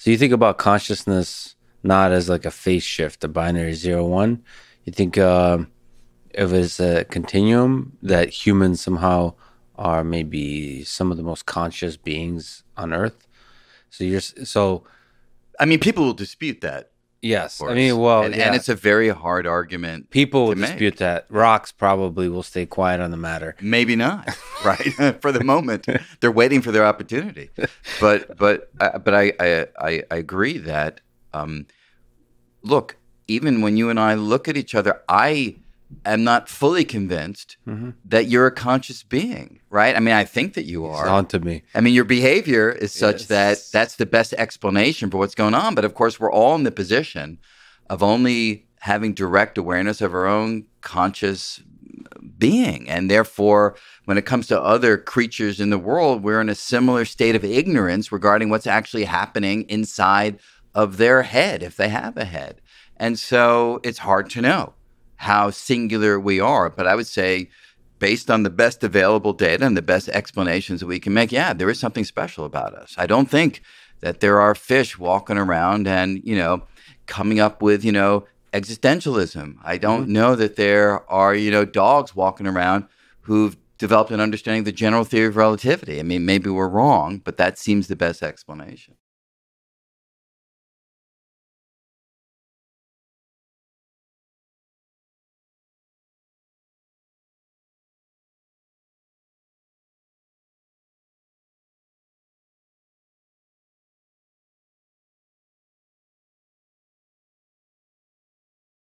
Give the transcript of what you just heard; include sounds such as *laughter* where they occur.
So you think about consciousness not as like a phase shift, a binary zero one. You think uh, um, if it's a continuum that humans somehow are maybe some of the most conscious beings on Earth. So you're so. I mean, people will dispute that. Yes, I mean, well, and, yeah. and, it's a very hard argument. People will dispute make. that. Rocks probably will stay quiet on the matter. Maybe not, *laughs* right? *laughs* for the moment, they're waiting for their opportunity. But but uh, but I, I I agree that um, look, even when you and I look at each other, I am not fully convinced mm-hmm. that you're a conscious being, right? I mean, I think that you are. onto on to me. I mean, your behavior is such yes. that that's the best explanation for what's going on. But of course, we're all in the position of only having direct awareness of our own conscious being. And therefore, when it comes to other creatures in the world, we're in a similar state of ignorance regarding what's actually happening inside of their head, if they have a head. And so it's hard to know how singular we are. But I would say, based on the best available data and the best explanations that we can make, yeah, there is something special about us. I don't think that there are fish walking around and, you know, coming up with, you know, existentialism. I don't mm-hmm. know that there are, you know, dogs walking around who've developed an understanding of the general theory of relativity. I mean, maybe we're wrong, but that seems the best explanation.